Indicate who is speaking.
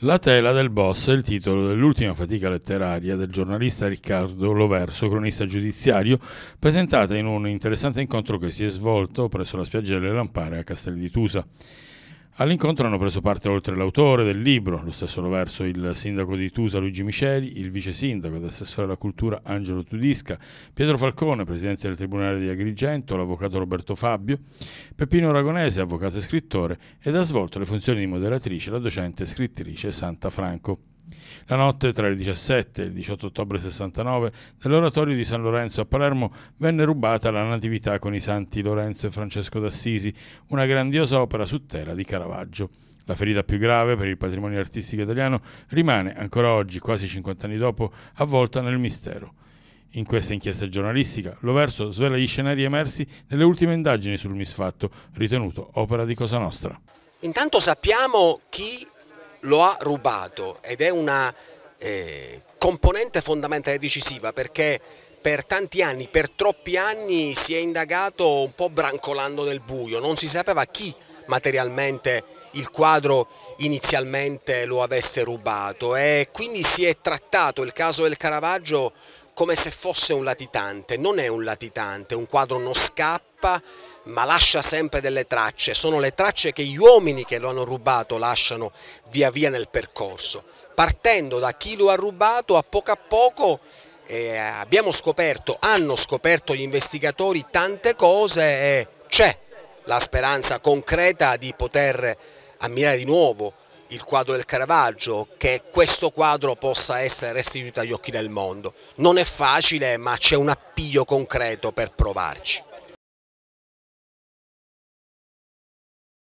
Speaker 1: La tela del boss è il titolo dell'ultima fatica letteraria del giornalista Riccardo Loverso, cronista giudiziario, presentata in un interessante incontro che si è svolto presso la spiaggia delle Lampare a Castel di Tusa. All'incontro hanno preso parte oltre l'autore del libro, lo stesso Roverso, il sindaco di Tusa Luigi Miceli, il vice sindaco ed assessore alla cultura Angelo Tudisca, Pietro Falcone, presidente del Tribunale di Agrigento, l'avvocato Roberto Fabio, Peppino Aragonese, avvocato e scrittore, ed ha svolto le funzioni di moderatrice la docente e scrittrice Santa Franco. La notte tra il 17 e il 18 ottobre 69 nell'oratorio di San Lorenzo a Palermo venne rubata la Natività con i santi Lorenzo e Francesco d'Assisi, una grandiosa opera su tela di Caravaggio. La ferita più grave per il patrimonio artistico italiano rimane ancora oggi, quasi 50 anni dopo, avvolta nel mistero. In questa inchiesta giornalistica, Loverso svela gli scenari emersi nelle ultime indagini sul misfatto, ritenuto opera di Cosa Nostra.
Speaker 2: Intanto sappiamo chi lo ha rubato ed è una eh, componente fondamentale e decisiva perché per tanti anni, per troppi anni si è indagato un po' brancolando nel buio, non si sapeva chi materialmente il quadro inizialmente lo avesse rubato e quindi si è trattato il caso del Caravaggio come se fosse un latitante, non è un latitante, un quadro non scappa ma lascia sempre delle tracce, sono le tracce che gli uomini che lo hanno rubato lasciano via via nel percorso, partendo da chi lo ha rubato a poco a poco eh, abbiamo scoperto, hanno scoperto gli investigatori tante cose e c'è la speranza concreta di poter ammirare di nuovo il quadro del Caravaggio, che questo quadro possa essere restituito agli occhi del mondo. Non è
Speaker 1: facile ma c'è un appiglio concreto per provarci.